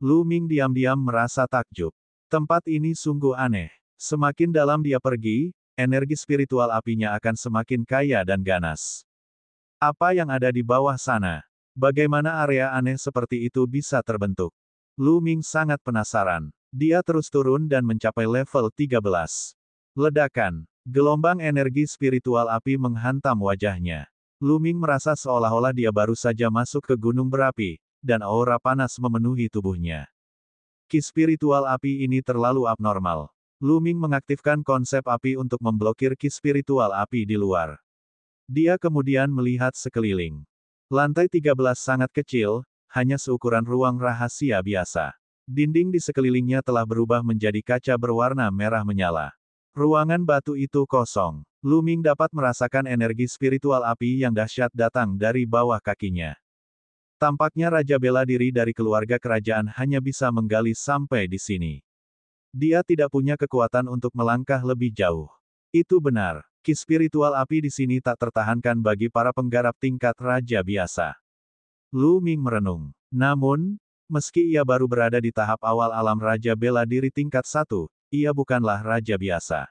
Lu Ming diam-diam merasa takjub. Tempat ini sungguh aneh. Semakin dalam dia pergi, energi spiritual apinya akan semakin kaya dan ganas. Apa yang ada di bawah sana? Bagaimana area aneh seperti itu bisa terbentuk? Lu Ming sangat penasaran. Dia terus turun dan mencapai level 13. Ledakan. Gelombang energi spiritual api menghantam wajahnya. Lu Ming merasa seolah-olah dia baru saja masuk ke gunung berapi, dan aura panas memenuhi tubuhnya. Ki spiritual api ini terlalu abnormal. Luming mengaktifkan konsep api untuk memblokir ki spiritual api di luar. Dia kemudian melihat sekeliling. Lantai 13 sangat kecil, hanya seukuran ruang rahasia biasa. Dinding di sekelilingnya telah berubah menjadi kaca berwarna merah menyala. Ruangan batu itu kosong. Luming dapat merasakan energi spiritual api yang dahsyat datang dari bawah kakinya. Tampaknya Raja bela diri dari keluarga kerajaan hanya bisa menggali sampai di sini. Dia tidak punya kekuatan untuk melangkah lebih jauh. Itu benar, ki spiritual api di sini tak tertahankan bagi para penggarap tingkat raja biasa. Lu Ming merenung. Namun, meski ia baru berada di tahap awal alam Raja bela diri tingkat satu, ia bukanlah raja biasa.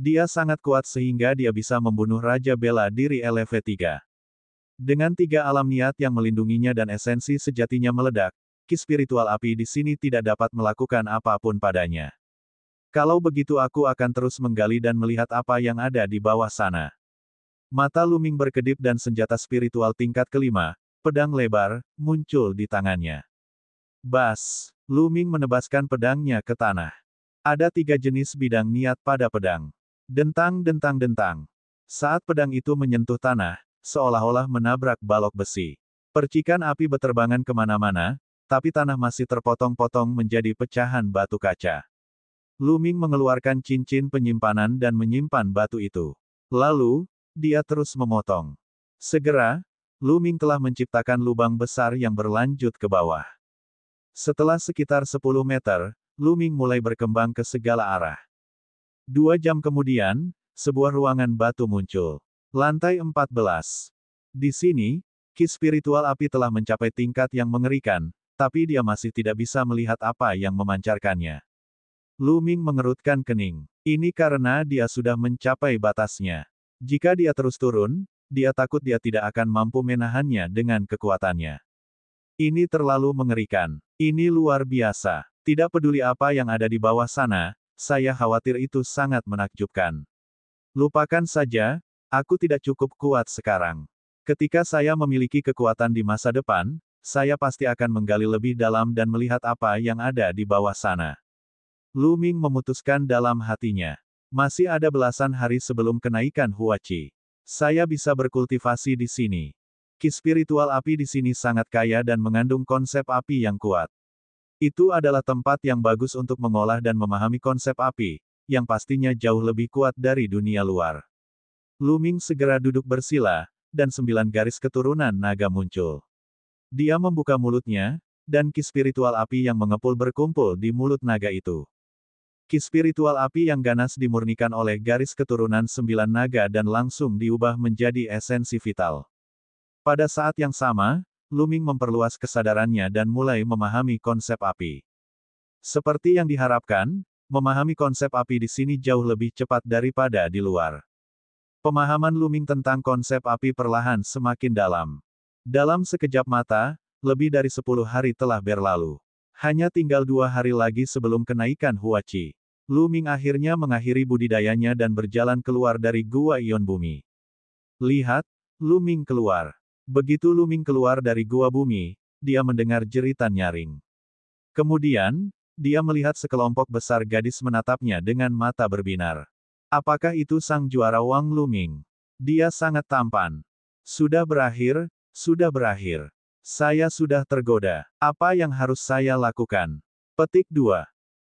Dia sangat kuat sehingga dia bisa membunuh Raja Bela Diri LV3. Dengan tiga alam niat yang melindunginya dan esensi sejatinya meledak, ki spiritual api di sini tidak dapat melakukan apapun padanya. Kalau begitu aku akan terus menggali dan melihat apa yang ada di bawah sana. Mata Luming berkedip dan senjata spiritual tingkat kelima, pedang lebar, muncul di tangannya. Bas, Luming menebaskan pedangnya ke tanah. Ada tiga jenis bidang niat pada pedang. Dentang-dentang-dentang. Saat pedang itu menyentuh tanah, seolah-olah menabrak balok besi. Percikan api beterbangan kemana-mana, tapi tanah masih terpotong-potong menjadi pecahan batu kaca. Luming mengeluarkan cincin penyimpanan dan menyimpan batu itu. Lalu, dia terus memotong. Segera, Luming telah menciptakan lubang besar yang berlanjut ke bawah. Setelah sekitar 10 meter, Luming mulai berkembang ke segala arah. Dua jam kemudian, sebuah ruangan batu muncul. Lantai 14. Di sini, ki spiritual api telah mencapai tingkat yang mengerikan, tapi dia masih tidak bisa melihat apa yang memancarkannya. Lu Ming mengerutkan kening. Ini karena dia sudah mencapai batasnya. Jika dia terus turun, dia takut dia tidak akan mampu menahannya dengan kekuatannya. Ini terlalu mengerikan. Ini luar biasa. Tidak peduli apa yang ada di bawah sana, saya khawatir itu sangat menakjubkan. Lupakan saja, Aku tidak cukup kuat sekarang. Ketika saya memiliki kekuatan di masa depan, saya pasti akan menggali lebih dalam dan melihat apa yang ada di bawah sana. Lu Ming memutuskan dalam hatinya. Masih ada belasan hari sebelum kenaikan Huaci. Saya bisa berkultivasi di sini. Ki spiritual api di sini sangat kaya dan mengandung konsep api yang kuat. Itu adalah tempat yang bagus untuk mengolah dan memahami konsep api, yang pastinya jauh lebih kuat dari dunia luar. Luming segera duduk bersila, dan sembilan garis keturunan naga muncul. Dia membuka mulutnya, dan ki spiritual api yang mengepul berkumpul di mulut naga itu. Ki spiritual api yang ganas dimurnikan oleh garis keturunan sembilan naga dan langsung diubah menjadi esensi vital. Pada saat yang sama, Luming memperluas kesadarannya dan mulai memahami konsep api. Seperti yang diharapkan, memahami konsep api di sini jauh lebih cepat daripada di luar. Pemahaman Luming tentang konsep api perlahan semakin dalam. Dalam sekejap mata, lebih dari sepuluh hari telah berlalu. Hanya tinggal dua hari lagi sebelum kenaikan Huachi. Luming akhirnya mengakhiri budidayanya dan berjalan keluar dari gua ion bumi. Lihat, Luming keluar. Begitu Luming keluar dari gua bumi, dia mendengar jeritan nyaring. Kemudian, dia melihat sekelompok besar gadis menatapnya dengan mata berbinar. Apakah itu sang juara Wang Luming? Dia sangat tampan. Sudah berakhir, sudah berakhir. Saya sudah tergoda. Apa yang harus saya lakukan? Petik 2.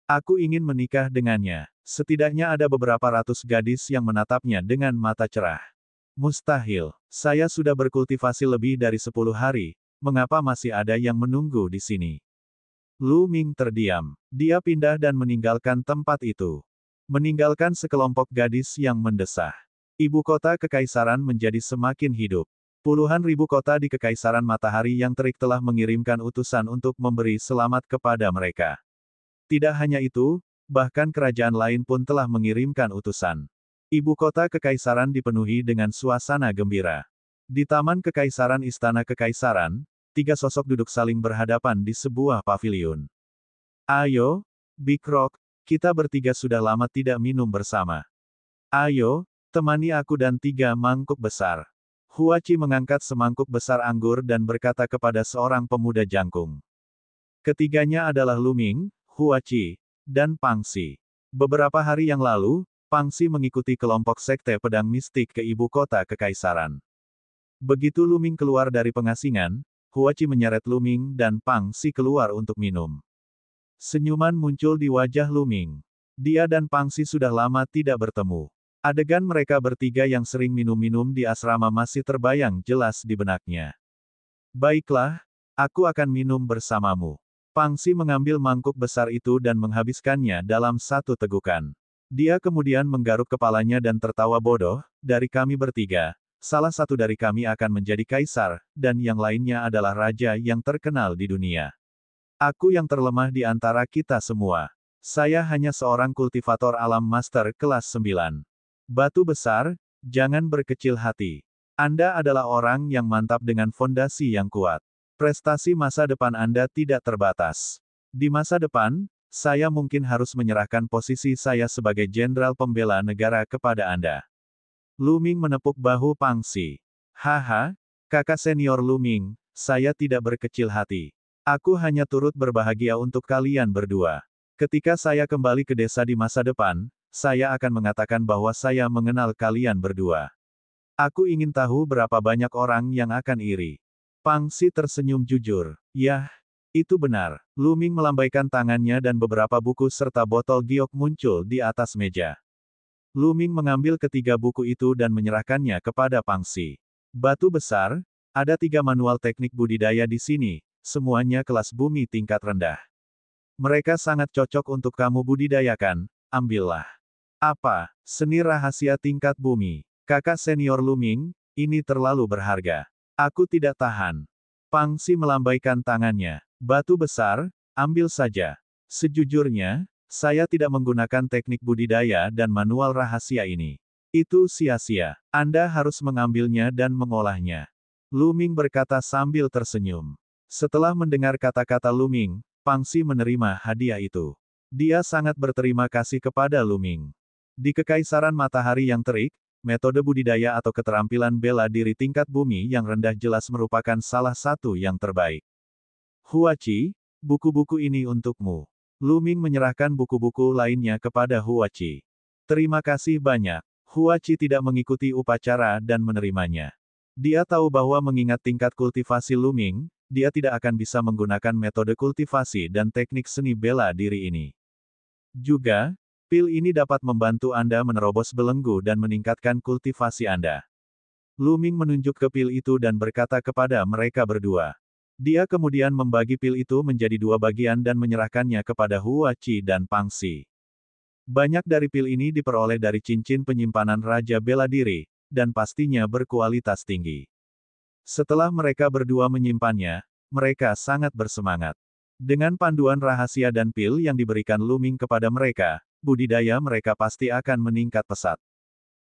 Aku ingin menikah dengannya. Setidaknya ada beberapa ratus gadis yang menatapnya dengan mata cerah. Mustahil. Saya sudah berkultivasi lebih dari 10 hari, mengapa masih ada yang menunggu di sini? Lu Ming terdiam. Dia pindah dan meninggalkan tempat itu meninggalkan sekelompok gadis yang mendesah. Ibu kota kekaisaran menjadi semakin hidup. Puluhan ribu kota di kekaisaran matahari yang terik telah mengirimkan utusan untuk memberi selamat kepada mereka. Tidak hanya itu, bahkan kerajaan lain pun telah mengirimkan utusan. Ibu kota kekaisaran dipenuhi dengan suasana gembira. Di Taman Kekaisaran Istana Kekaisaran, tiga sosok duduk saling berhadapan di sebuah paviliun. Ayo, Big Rock, kita bertiga sudah lama tidak minum bersama. Ayo, temani aku dan tiga mangkuk besar. Huaci mengangkat semangkuk besar anggur dan berkata kepada seorang pemuda jangkung. Ketiganya adalah Luming, Huaci, dan Pangsi. Beberapa hari yang lalu, Pangsi mengikuti kelompok sekte pedang mistik ke ibu kota kekaisaran. Begitu Luming keluar dari pengasingan, Huaci menyeret Luming dan Pangsi keluar untuk minum. Senyuman muncul di wajah Luming. Dia dan Pangsi sudah lama tidak bertemu. Adegan mereka bertiga yang sering minum-minum di asrama masih terbayang jelas di benaknya. Baiklah, aku akan minum bersamamu. Pangsi mengambil mangkuk besar itu dan menghabiskannya dalam satu tegukan. Dia kemudian menggaruk kepalanya dan tertawa bodoh, dari kami bertiga, salah satu dari kami akan menjadi kaisar, dan yang lainnya adalah raja yang terkenal di dunia. Aku yang terlemah di antara kita semua. Saya hanya seorang kultivator alam master kelas 9. Batu besar, jangan berkecil hati. Anda adalah orang yang mantap dengan fondasi yang kuat. Prestasi masa depan Anda tidak terbatas. Di masa depan, saya mungkin harus menyerahkan posisi saya sebagai jenderal pembela negara kepada Anda. Luming menepuk bahu Pangsi. Haha, kakak senior Luming, saya tidak berkecil hati. Aku hanya turut berbahagia untuk kalian berdua. Ketika saya kembali ke desa di masa depan, saya akan mengatakan bahwa saya mengenal kalian berdua. Aku ingin tahu berapa banyak orang yang akan iri. Pangsi tersenyum jujur. Yah, itu benar. Luming melambaikan tangannya dan beberapa buku serta botol giok muncul di atas meja. Luming mengambil ketiga buku itu dan menyerahkannya kepada Pangsi. Batu besar, ada tiga manual teknik budidaya di sini, semuanya kelas bumi tingkat rendah. Mereka sangat cocok untuk kamu budidayakan, ambillah. Apa, seni rahasia tingkat bumi, kakak senior Luming, ini terlalu berharga. Aku tidak tahan. Pangsi melambaikan tangannya. Batu besar, ambil saja. Sejujurnya, saya tidak menggunakan teknik budidaya dan manual rahasia ini. Itu sia-sia. Anda harus mengambilnya dan mengolahnya. Luming berkata sambil tersenyum. Setelah mendengar kata-kata Luming, Pangsi menerima hadiah itu. Dia sangat berterima kasih kepada Luming. Di Kekaisaran Matahari yang Terik, metode budidaya atau keterampilan bela diri tingkat bumi yang rendah jelas merupakan salah satu yang terbaik. Huaci, buku-buku ini untukmu. Luming menyerahkan buku-buku lainnya kepada Huaci. Terima kasih banyak. Huaci tidak mengikuti upacara dan menerimanya. Dia tahu bahwa mengingat tingkat kultivasi Luming, dia tidak akan bisa menggunakan metode kultivasi dan teknik seni bela diri ini. Juga, pil ini dapat membantu Anda menerobos belenggu dan meningkatkan kultivasi Anda. Luming menunjuk ke pil itu dan berkata kepada mereka berdua. Dia kemudian membagi pil itu menjadi dua bagian dan menyerahkannya kepada Hua Qi dan Pang Xi. Banyak dari pil ini diperoleh dari cincin penyimpanan Raja Bela Diri, dan pastinya berkualitas tinggi. Setelah mereka berdua menyimpannya, mereka sangat bersemangat. Dengan panduan rahasia dan pil yang diberikan Luming kepada mereka, budidaya mereka pasti akan meningkat pesat.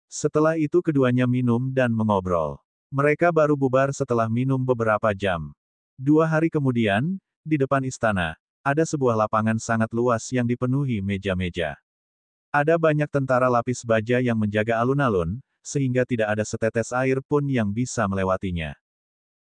Setelah itu keduanya minum dan mengobrol. Mereka baru bubar setelah minum beberapa jam. Dua hari kemudian, di depan istana, ada sebuah lapangan sangat luas yang dipenuhi meja-meja. Ada banyak tentara lapis baja yang menjaga alun-alun, sehingga tidak ada setetes air pun yang bisa melewatinya.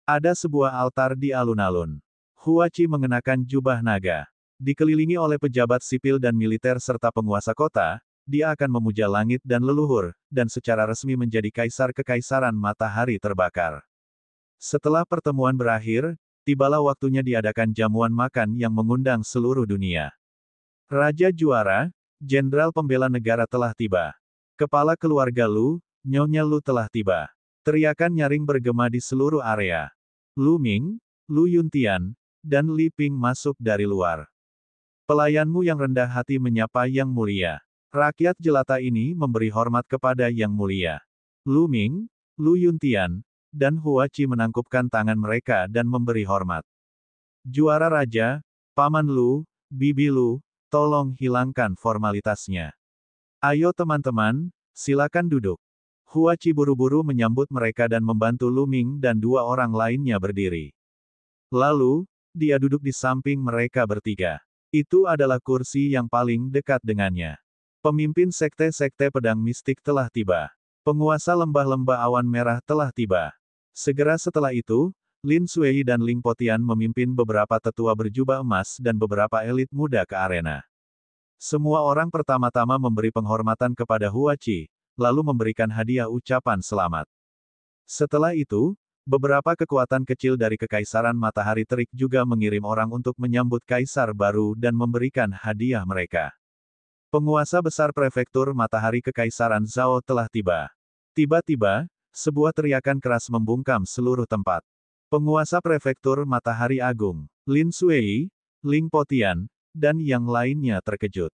Ada sebuah altar di alun-alun. Huachi mengenakan jubah naga. Dikelilingi oleh pejabat sipil dan militer serta penguasa kota, dia akan memuja langit dan leluhur, dan secara resmi menjadi kaisar kekaisaran matahari terbakar. Setelah pertemuan berakhir, tibalah waktunya diadakan jamuan makan yang mengundang seluruh dunia. Raja juara, Jenderal Pembela Negara telah tiba. Kepala keluarga Lu, Nyonya Lu telah tiba. Teriakan nyaring bergema di seluruh area. Lu Ming, Lu Yuntian, dan Li Ping masuk dari luar. Pelayanmu yang rendah hati menyapa Yang Mulia. Rakyat jelata ini memberi hormat kepada Yang Mulia. Lu Ming, Lu Yuntian, dan Hua Qi menangkupkan tangan mereka dan memberi hormat. Juara Raja, Paman Lu, Bibi Lu, tolong hilangkan formalitasnya. Ayo teman-teman, silakan duduk. Huachi buru-buru menyambut mereka dan membantu Luming dan dua orang lainnya berdiri. Lalu, dia duduk di samping mereka bertiga. Itu adalah kursi yang paling dekat dengannya. Pemimpin sekte-sekte pedang mistik telah tiba. Penguasa lembah-lembah awan merah telah tiba. Segera setelah itu, Lin Suei dan Ling Potian memimpin beberapa tetua berjubah emas dan beberapa elit muda ke arena. Semua orang pertama-tama memberi penghormatan kepada Huachi, lalu memberikan hadiah ucapan selamat. Setelah itu, beberapa kekuatan kecil dari Kekaisaran Matahari Terik juga mengirim orang untuk menyambut kaisar baru dan memberikan hadiah mereka. Penguasa besar prefektur Matahari Kekaisaran Zhao telah tiba. Tiba-tiba, sebuah teriakan keras membungkam seluruh tempat. Penguasa prefektur Matahari Agung, Lin Sui, Ling Potian, dan yang lainnya terkejut.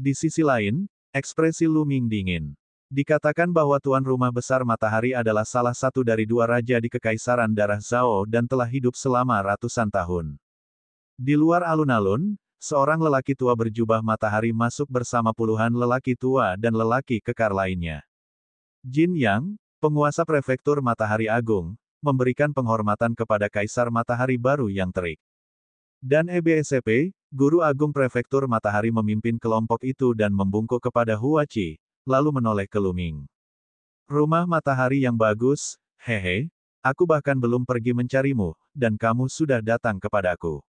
Di sisi lain, ekspresi Lu Ming dingin. Dikatakan bahwa tuan rumah besar matahari adalah salah satu dari dua raja di Kekaisaran Darah Zhao dan telah hidup selama ratusan tahun. Di luar alun-alun, seorang lelaki tua berjubah matahari masuk bersama puluhan lelaki tua dan lelaki kekar lainnya. Jin Yang, penguasa prefektur Matahari Agung, memberikan penghormatan kepada Kaisar Matahari baru yang terik. Dan EBSP, Guru Agung Prefektur Matahari memimpin kelompok itu dan membungkuk kepada Hua lalu menoleh ke Luming. Rumah matahari yang bagus, hehe, aku bahkan belum pergi mencarimu, dan kamu sudah datang kepadaku.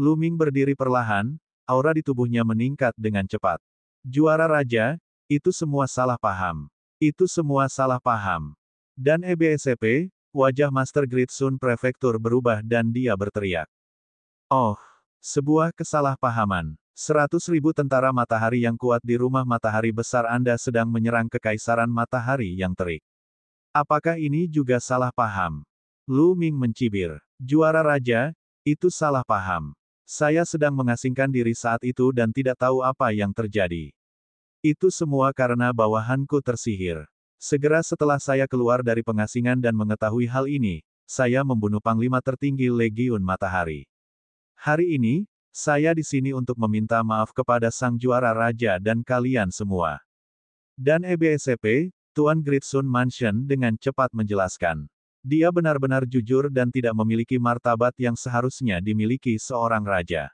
Luming berdiri perlahan, aura di tubuhnya meningkat dengan cepat. Juara Raja, itu semua salah paham. Itu semua salah paham. Dan EBSCP, wajah Master Grid Sun Prefektur berubah dan dia berteriak. Oh, sebuah kesalahpahaman. Seratus ribu tentara matahari yang kuat di rumah matahari besar Anda sedang menyerang kekaisaran matahari yang terik. Apakah ini juga salah paham? Lu Ming mencibir. Juara Raja, itu salah paham. Saya sedang mengasingkan diri saat itu dan tidak tahu apa yang terjadi. Itu semua karena bawahanku tersihir. Segera setelah saya keluar dari pengasingan dan mengetahui hal ini, saya membunuh Panglima Tertinggi Legiun Matahari. Hari ini, saya di sini untuk meminta maaf kepada sang juara raja dan kalian semua. Dan EBSP, Tuan Gritsun Mansion dengan cepat menjelaskan. Dia benar-benar jujur dan tidak memiliki martabat yang seharusnya dimiliki seorang raja.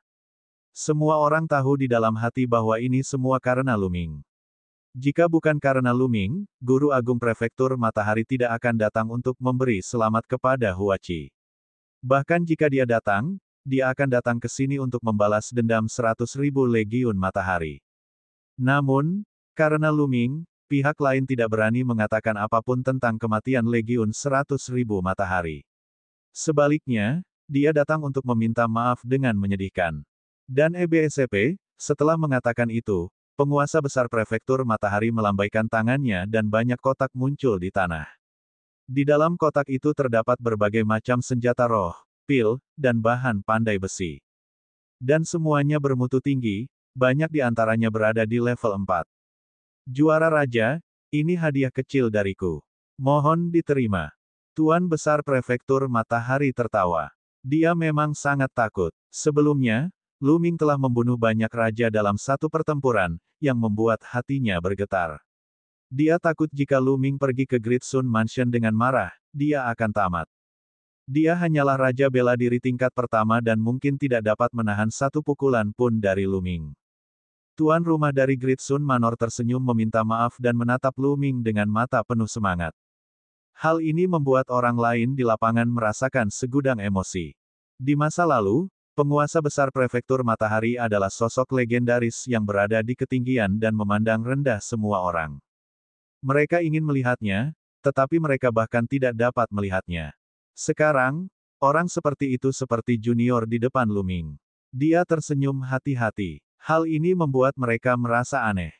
Semua orang tahu di dalam hati bahwa ini semua karena Luming. Jika bukan karena Luming, Guru Agung Prefektur Matahari tidak akan datang untuk memberi selamat kepada Huachi. Bahkan jika dia datang, dia akan datang ke sini untuk membalas dendam 100.000 Legiun Matahari. Namun, karena Luming, pihak lain tidak berani mengatakan apapun tentang kematian Legiun 100.000 Matahari. Sebaliknya, dia datang untuk meminta maaf dengan menyedihkan. Dan EBSCP, setelah mengatakan itu, penguasa besar prefektur Matahari melambaikan tangannya dan banyak kotak muncul di tanah. Di dalam kotak itu terdapat berbagai macam senjata roh, pil, dan bahan pandai besi. Dan semuanya bermutu tinggi, banyak di antaranya berada di level 4. Juara Raja, ini hadiah kecil dariku. Mohon diterima. Tuan Besar Prefektur Matahari tertawa. Dia memang sangat takut. Sebelumnya, Luming telah membunuh banyak raja dalam satu pertempuran, yang membuat hatinya bergetar. Dia takut jika Luming pergi ke Great Sun Mansion dengan marah, dia akan tamat. Dia hanyalah raja bela diri tingkat pertama dan mungkin tidak dapat menahan satu pukulan pun dari Luming. Tuan rumah dari Great Sun Manor tersenyum meminta maaf dan menatap Luming dengan mata penuh semangat. Hal ini membuat orang lain di lapangan merasakan segudang emosi. Di masa lalu, penguasa besar prefektur Matahari adalah sosok legendaris yang berada di ketinggian dan memandang rendah semua orang. Mereka ingin melihatnya, tetapi mereka bahkan tidak dapat melihatnya. Sekarang, orang seperti itu seperti junior di depan Luming. Dia tersenyum hati-hati. Hal ini membuat mereka merasa aneh.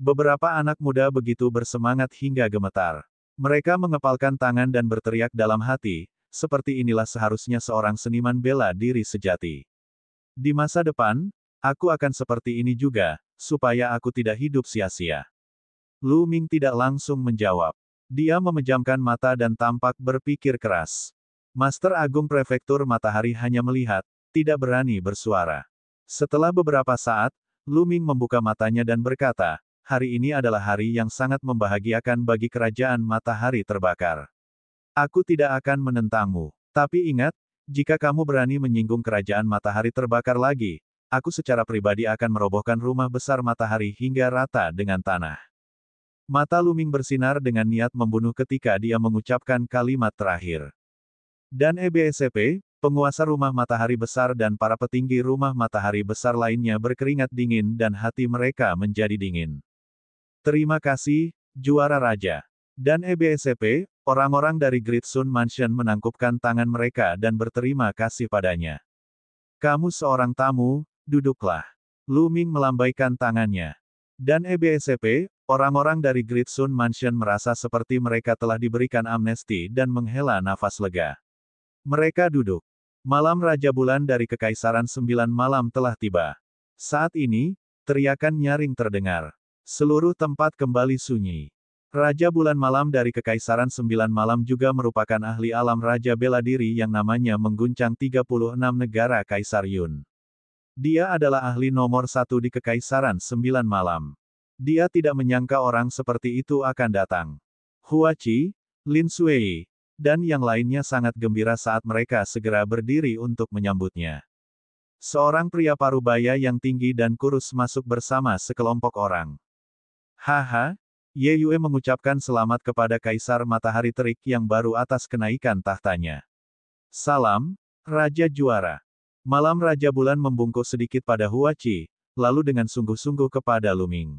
Beberapa anak muda begitu bersemangat hingga gemetar. Mereka mengepalkan tangan dan berteriak dalam hati, seperti inilah seharusnya seorang seniman bela diri sejati. Di masa depan, aku akan seperti ini juga, supaya aku tidak hidup sia-sia. Lu Ming tidak langsung menjawab. Dia memejamkan mata dan tampak berpikir keras. Master Agung Prefektur Matahari hanya melihat, tidak berani bersuara. Setelah beberapa saat, Luming membuka matanya dan berkata, hari ini adalah hari yang sangat membahagiakan bagi kerajaan matahari terbakar. Aku tidak akan menentangmu. Tapi ingat, jika kamu berani menyinggung kerajaan matahari terbakar lagi, aku secara pribadi akan merobohkan rumah besar matahari hingga rata dengan tanah. Mata Luming bersinar dengan niat membunuh ketika dia mengucapkan kalimat terakhir. Dan EBSCP, penguasa rumah matahari besar dan para petinggi rumah matahari besar lainnya berkeringat dingin dan hati mereka menjadi dingin. Terima kasih, juara raja. Dan EBSCP, orang-orang dari Great Sun Mansion menangkupkan tangan mereka dan berterima kasih padanya. Kamu seorang tamu, duduklah. Luming melambaikan tangannya. Dan EBSCP, orang-orang dari Great Sun Mansion merasa seperti mereka telah diberikan amnesti dan menghela nafas lega. Mereka duduk. Malam Raja Bulan dari Kekaisaran Sembilan Malam telah tiba. Saat ini, teriakan nyaring terdengar. Seluruh tempat kembali sunyi. Raja Bulan Malam dari Kekaisaran Sembilan Malam juga merupakan ahli alam Raja Bela Diri yang namanya mengguncang 36 negara Kaisar Yun. Dia adalah ahli nomor satu di Kekaisaran Sembilan Malam. Dia tidak menyangka orang seperti itu akan datang. Huachi, Lin Sui, dan yang lainnya sangat gembira saat mereka segera berdiri untuk menyambutnya. Seorang pria parubaya yang tinggi dan kurus masuk bersama sekelompok orang. Haha, Ye Yue mengucapkan selamat kepada Kaisar Matahari Terik yang baru atas kenaikan tahtanya. Salam, Raja Juara. Malam Raja Bulan membungkuk sedikit pada Hua lalu dengan sungguh-sungguh kepada Luming.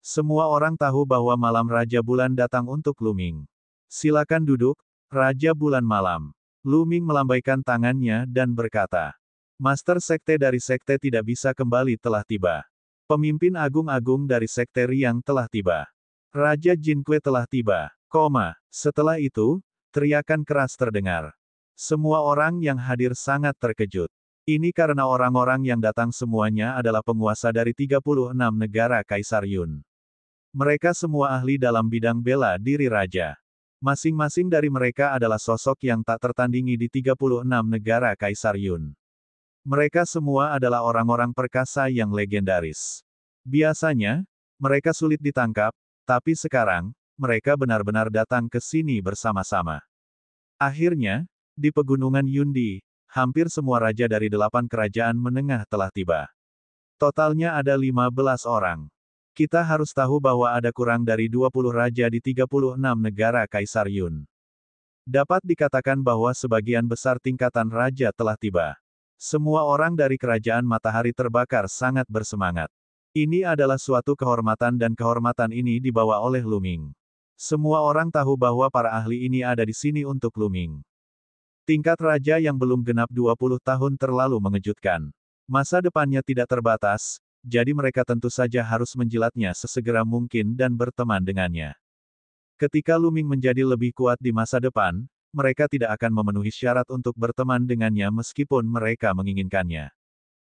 Semua orang tahu bahwa malam Raja Bulan datang untuk Luming. Silakan duduk, Raja Bulan Malam. Lu Ming melambaikan tangannya dan berkata, Master Sekte dari Sekte tidak bisa kembali telah tiba. Pemimpin agung-agung dari Sekte Riang telah tiba. Raja Jin Kue telah tiba. Koma. Setelah itu, teriakan keras terdengar. Semua orang yang hadir sangat terkejut. Ini karena orang-orang yang datang semuanya adalah penguasa dari 36 negara Kaisar Yun. Mereka semua ahli dalam bidang bela diri raja. Masing-masing dari mereka adalah sosok yang tak tertandingi di 36 negara Kaisar Yun. Mereka semua adalah orang-orang perkasa yang legendaris. Biasanya, mereka sulit ditangkap, tapi sekarang, mereka benar-benar datang ke sini bersama-sama. Akhirnya, di pegunungan Yundi, hampir semua raja dari delapan kerajaan menengah telah tiba. Totalnya ada 15 orang. Kita harus tahu bahwa ada kurang dari 20 raja di 36 negara Kaisar Yun. Dapat dikatakan bahwa sebagian besar tingkatan raja telah tiba. Semua orang dari kerajaan matahari terbakar sangat bersemangat. Ini adalah suatu kehormatan dan kehormatan ini dibawa oleh Luming. Semua orang tahu bahwa para ahli ini ada di sini untuk Luming. Tingkat raja yang belum genap 20 tahun terlalu mengejutkan. Masa depannya tidak terbatas, jadi mereka tentu saja harus menjilatnya sesegera mungkin dan berteman dengannya. Ketika Luming menjadi lebih kuat di masa depan, mereka tidak akan memenuhi syarat untuk berteman dengannya meskipun mereka menginginkannya.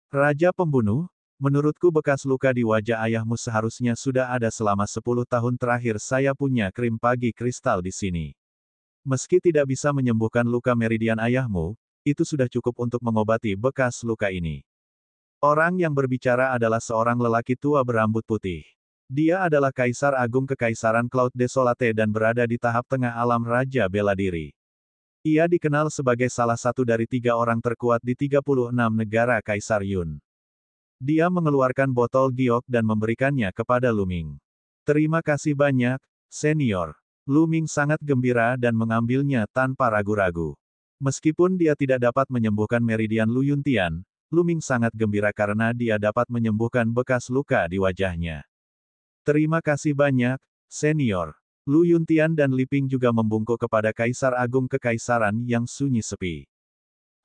Raja pembunuh, menurutku bekas luka di wajah ayahmu seharusnya sudah ada selama 10 tahun terakhir saya punya krim pagi kristal di sini. Meski tidak bisa menyembuhkan luka meridian ayahmu, itu sudah cukup untuk mengobati bekas luka ini. Orang yang berbicara adalah seorang lelaki tua berambut putih. Dia adalah Kaisar Agung Kekaisaran Cloud Desolate dan berada di tahap tengah alam Raja Bela Diri. Ia dikenal sebagai salah satu dari tiga orang terkuat di 36 negara Kaisar Yun. Dia mengeluarkan botol giok dan memberikannya kepada Luming. Terima kasih banyak, senior. Luming sangat gembira dan mengambilnya tanpa ragu-ragu. Meskipun dia tidak dapat menyembuhkan Meridian Lu Yuntian. Luming sangat gembira karena dia dapat menyembuhkan bekas luka di wajahnya. Terima kasih banyak, senior. Lu Yuntian dan Liping juga membungkuk kepada Kaisar Agung Kekaisaran yang sunyi sepi.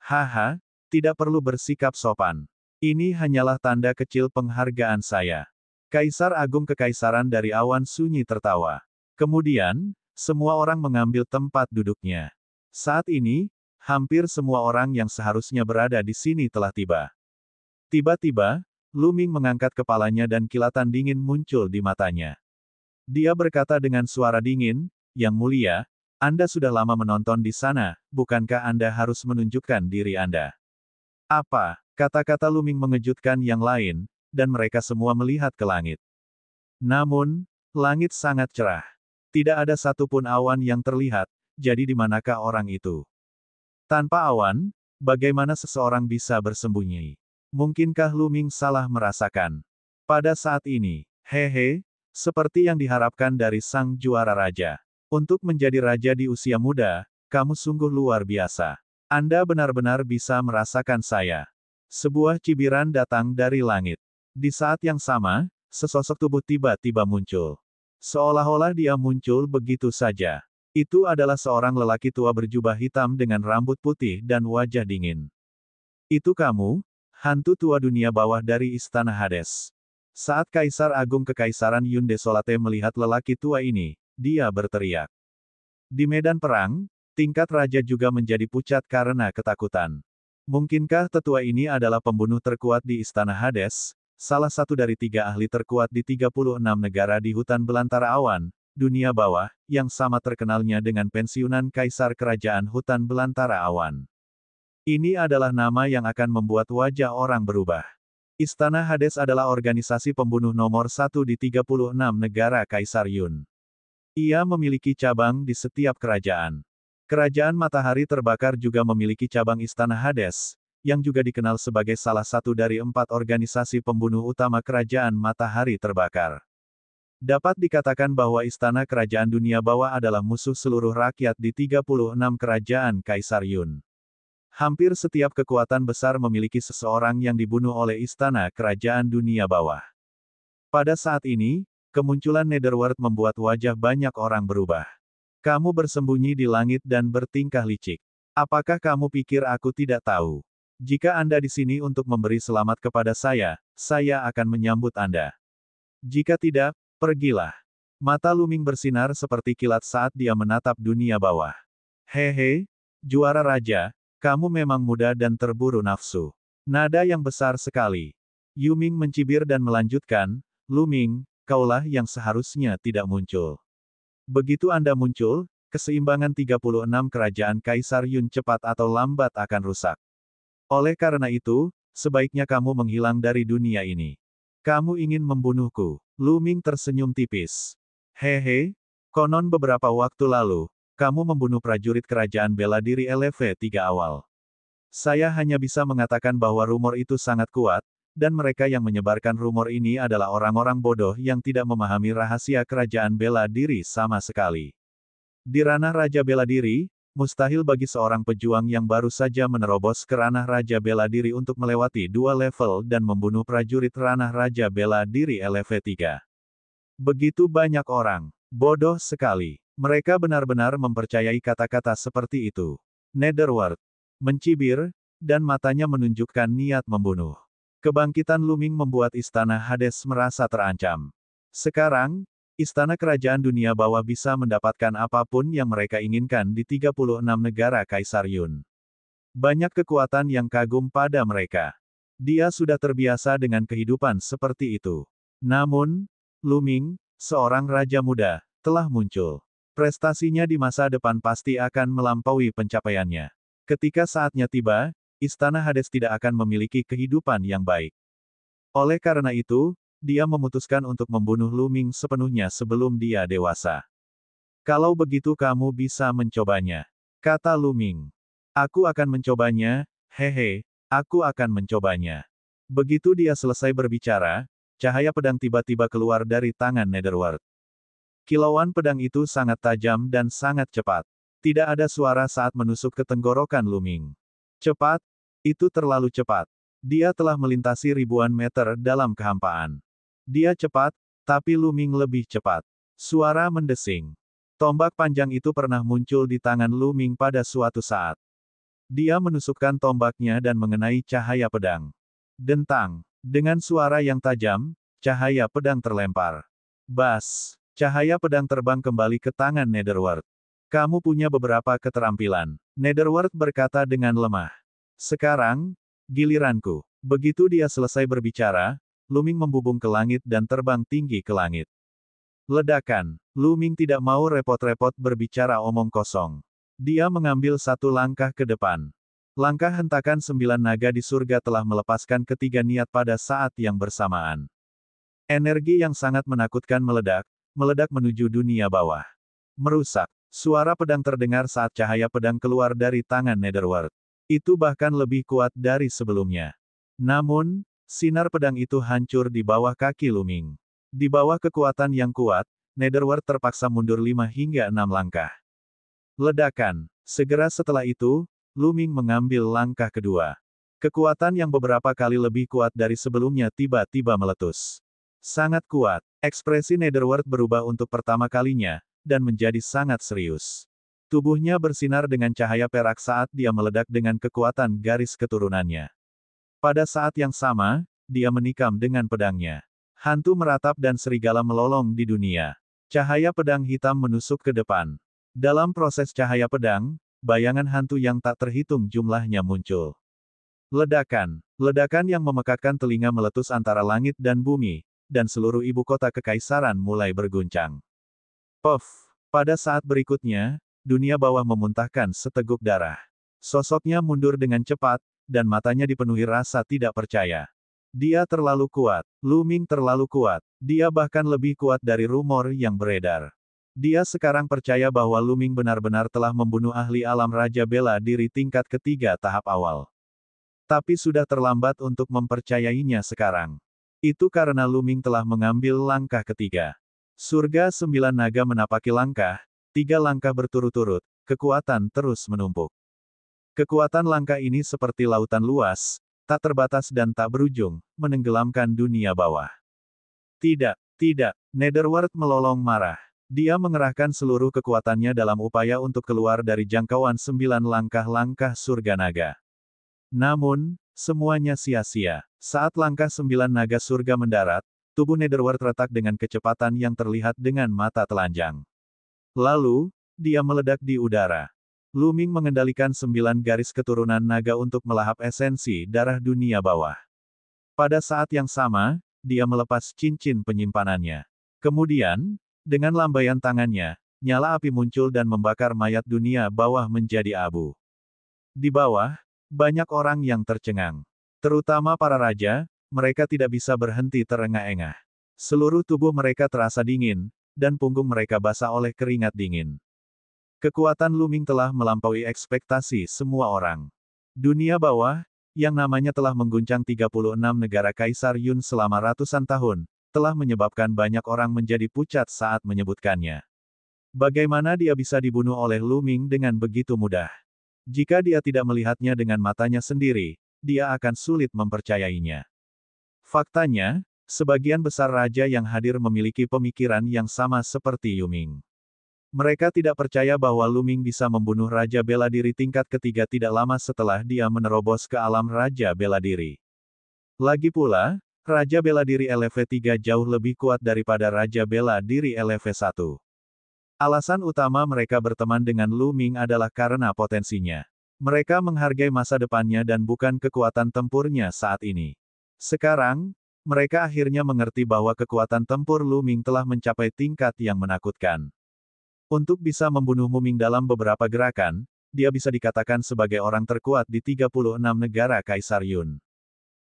Haha, tidak perlu bersikap sopan. Ini hanyalah tanda kecil penghargaan saya. Kaisar Agung Kekaisaran dari awan sunyi tertawa. Kemudian, semua orang mengambil tempat duduknya. Saat ini, Hampir semua orang yang seharusnya berada di sini telah tiba. Tiba-tiba, Luming mengangkat kepalanya dan kilatan dingin muncul di matanya. Dia berkata dengan suara dingin, Yang mulia, Anda sudah lama menonton di sana, bukankah Anda harus menunjukkan diri Anda? Apa? Kata-kata Luming mengejutkan yang lain, dan mereka semua melihat ke langit. Namun, langit sangat cerah. Tidak ada satupun awan yang terlihat, jadi di manakah orang itu? Tanpa awan, bagaimana seseorang bisa bersembunyi? Mungkinkah Luming salah merasakan? Pada saat ini, hehe, seperti yang diharapkan dari sang juara raja. Untuk menjadi raja di usia muda, kamu sungguh luar biasa. Anda benar-benar bisa merasakan saya. Sebuah cibiran datang dari langit. Di saat yang sama, sesosok tubuh tiba-tiba muncul. Seolah-olah dia muncul begitu saja. Itu adalah seorang lelaki tua berjubah hitam dengan rambut putih dan wajah dingin. Itu kamu, hantu tua dunia bawah dari Istana Hades. Saat Kaisar Agung Kekaisaran Yun Desolate melihat lelaki tua ini, dia berteriak. Di medan perang, tingkat raja juga menjadi pucat karena ketakutan. Mungkinkah tetua ini adalah pembunuh terkuat di Istana Hades, salah satu dari tiga ahli terkuat di 36 negara di hutan belantara awan, dunia bawah, yang sama terkenalnya dengan pensiunan Kaisar Kerajaan Hutan Belantara Awan. Ini adalah nama yang akan membuat wajah orang berubah. Istana Hades adalah organisasi pembunuh nomor satu di 36 negara Kaisar Yun. Ia memiliki cabang di setiap kerajaan. Kerajaan Matahari Terbakar juga memiliki cabang Istana Hades, yang juga dikenal sebagai salah satu dari empat organisasi pembunuh utama Kerajaan Matahari Terbakar. Dapat dikatakan bahwa istana kerajaan dunia bawah adalah musuh seluruh rakyat di 36 kerajaan Kaisar Yun. Hampir setiap kekuatan besar memiliki seseorang yang dibunuh oleh istana kerajaan dunia bawah. Pada saat ini, kemunculan Netherworld membuat wajah banyak orang berubah. Kamu bersembunyi di langit dan bertingkah licik. Apakah kamu pikir aku tidak tahu? Jika Anda di sini untuk memberi selamat kepada saya, saya akan menyambut Anda. Jika tidak, Pergilah. Mata Luming bersinar seperti kilat saat dia menatap dunia bawah. Hehe, juara raja, kamu memang muda dan terburu nafsu. Nada yang besar sekali. Yuming mencibir dan melanjutkan, Luming, kaulah yang seharusnya tidak muncul. Begitu Anda muncul, keseimbangan 36 kerajaan Kaisar Yun cepat atau lambat akan rusak. Oleh karena itu, sebaiknya kamu menghilang dari dunia ini. Kamu ingin membunuhku. Lu Ming tersenyum tipis. Hehe, konon beberapa waktu lalu, kamu membunuh prajurit kerajaan bela diri LV3 awal. Saya hanya bisa mengatakan bahwa rumor itu sangat kuat, dan mereka yang menyebarkan rumor ini adalah orang-orang bodoh yang tidak memahami rahasia kerajaan bela diri sama sekali. Di ranah Raja Bela Diri, Mustahil bagi seorang pejuang yang baru saja menerobos ke ranah Raja Bela Diri untuk melewati dua level dan membunuh prajurit ranah Raja Bela Diri LV3. Begitu banyak orang. Bodoh sekali. Mereka benar-benar mempercayai kata-kata seperti itu. Netherworld. Mencibir, dan matanya menunjukkan niat membunuh. Kebangkitan Luming membuat istana Hades merasa terancam. Sekarang, Istana Kerajaan Dunia bawah bisa mendapatkan apapun yang mereka inginkan di 36 negara Kaisar Yun. Banyak kekuatan yang kagum pada mereka. Dia sudah terbiasa dengan kehidupan seperti itu. Namun, Luming, seorang raja muda, telah muncul. Prestasinya di masa depan pasti akan melampaui pencapaiannya. Ketika saatnya tiba, Istana Hades tidak akan memiliki kehidupan yang baik. Oleh karena itu, dia memutuskan untuk membunuh Lu Ming sepenuhnya sebelum dia dewasa. Kalau begitu kamu bisa mencobanya. Kata Lu Ming. Aku akan mencobanya, hehe, aku akan mencobanya. Begitu dia selesai berbicara, cahaya pedang tiba-tiba keluar dari tangan Netherworld. Kilauan pedang itu sangat tajam dan sangat cepat. Tidak ada suara saat menusuk ke tenggorokan Lu Ming. Cepat, itu terlalu cepat. Dia telah melintasi ribuan meter dalam kehampaan. Dia cepat, tapi Luming lebih cepat. Suara mendesing. Tombak panjang itu pernah muncul di tangan Luming pada suatu saat. Dia menusukkan tombaknya dan mengenai cahaya pedang. Dentang. Dengan suara yang tajam, cahaya pedang terlempar. Bas. Cahaya pedang terbang kembali ke tangan Netherworld. Kamu punya beberapa keterampilan. Netherworld berkata dengan lemah. Sekarang, giliranku. Begitu dia selesai berbicara, Luming membubung ke langit dan terbang tinggi ke langit. Ledakan, Luming tidak mau repot-repot berbicara omong kosong. Dia mengambil satu langkah ke depan. Langkah hentakan sembilan naga di surga telah melepaskan ketiga niat pada saat yang bersamaan. Energi yang sangat menakutkan meledak, meledak menuju dunia bawah. Merusak, suara pedang terdengar saat cahaya pedang keluar dari tangan Netherworld. Itu bahkan lebih kuat dari sebelumnya. Namun, Sinar pedang itu hancur di bawah kaki Luming. Di bawah kekuatan yang kuat, Netherworld terpaksa mundur 5 hingga enam langkah. Ledakan. Segera setelah itu, Luming mengambil langkah kedua. Kekuatan yang beberapa kali lebih kuat dari sebelumnya tiba-tiba meletus. Sangat kuat, ekspresi Netherworld berubah untuk pertama kalinya, dan menjadi sangat serius. Tubuhnya bersinar dengan cahaya perak saat dia meledak dengan kekuatan garis keturunannya. Pada saat yang sama, dia menikam dengan pedangnya. Hantu meratap dan serigala melolong di dunia. Cahaya pedang hitam menusuk ke depan. Dalam proses cahaya pedang, bayangan hantu yang tak terhitung jumlahnya muncul. Ledakan. Ledakan yang memekakkan telinga meletus antara langit dan bumi, dan seluruh ibu kota kekaisaran mulai berguncang. Puff. Pada saat berikutnya, dunia bawah memuntahkan seteguk darah. Sosoknya mundur dengan cepat, dan matanya dipenuhi rasa tidak percaya. Dia terlalu kuat, Lu Ming terlalu kuat, dia bahkan lebih kuat dari rumor yang beredar. Dia sekarang percaya bahwa Lu Ming benar-benar telah membunuh ahli alam Raja Bela Diri tingkat ketiga tahap awal. Tapi sudah terlambat untuk mempercayainya sekarang. Itu karena Lu Ming telah mengambil langkah ketiga. Surga sembilan naga menapaki langkah, tiga langkah berturut-turut, kekuatan terus menumpuk. Kekuatan langka ini seperti lautan luas, tak terbatas dan tak berujung, menenggelamkan dunia bawah. Tidak, tidak, Netherworld melolong marah. Dia mengerahkan seluruh kekuatannya dalam upaya untuk keluar dari jangkauan sembilan langkah-langkah surga naga. Namun, semuanya sia-sia. Saat langkah sembilan naga surga mendarat, tubuh Netherworld retak dengan kecepatan yang terlihat dengan mata telanjang. Lalu, dia meledak di udara. Lu Ming mengendalikan sembilan garis keturunan naga untuk melahap esensi darah dunia bawah. Pada saat yang sama, dia melepas cincin penyimpanannya. Kemudian, dengan lambaian tangannya, nyala api muncul dan membakar mayat dunia bawah menjadi abu. Di bawah, banyak orang yang tercengang. Terutama para raja, mereka tidak bisa berhenti terengah-engah. Seluruh tubuh mereka terasa dingin, dan punggung mereka basah oleh keringat dingin. Kekuatan Luming telah melampaui ekspektasi semua orang. Dunia bawah, yang namanya telah mengguncang 36 negara Kaisar Yun selama ratusan tahun, telah menyebabkan banyak orang menjadi pucat saat menyebutkannya. Bagaimana dia bisa dibunuh oleh Luming dengan begitu mudah? Jika dia tidak melihatnya dengan matanya sendiri, dia akan sulit mempercayainya. Faktanya, sebagian besar raja yang hadir memiliki pemikiran yang sama seperti Yuming. Mereka tidak percaya bahwa Luming bisa membunuh Raja Bela Diri tingkat ketiga tidak lama setelah dia menerobos ke alam Raja Bela Diri. Lagi pula, Raja Bela Diri LV3 jauh lebih kuat daripada Raja Bela Diri LV1. Alasan utama mereka berteman dengan Luming adalah karena potensinya. Mereka menghargai masa depannya dan bukan kekuatan tempurnya saat ini. Sekarang, mereka akhirnya mengerti bahwa kekuatan tempur Luming telah mencapai tingkat yang menakutkan. Untuk bisa membunuh Muming dalam beberapa gerakan, dia bisa dikatakan sebagai orang terkuat di 36 negara Kaisar Yun.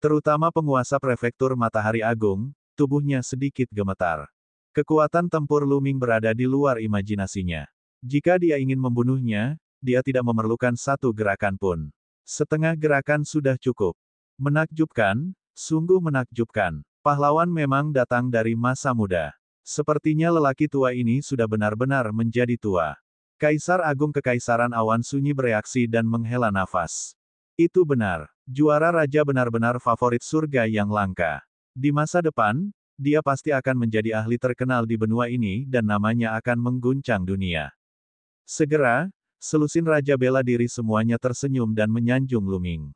Terutama penguasa prefektur Matahari Agung, tubuhnya sedikit gemetar. Kekuatan tempur Luming berada di luar imajinasinya. Jika dia ingin membunuhnya, dia tidak memerlukan satu gerakan pun. Setengah gerakan sudah cukup. Menakjubkan, sungguh menakjubkan. Pahlawan memang datang dari masa muda. Sepertinya lelaki tua ini sudah benar-benar menjadi tua. Kaisar Agung Kekaisaran Awan Sunyi bereaksi dan menghela nafas. Itu benar, juara raja benar-benar favorit surga yang langka. Di masa depan, dia pasti akan menjadi ahli terkenal di benua ini dan namanya akan mengguncang dunia. Segera, selusin Raja bela diri semuanya tersenyum dan menyanjung Luming.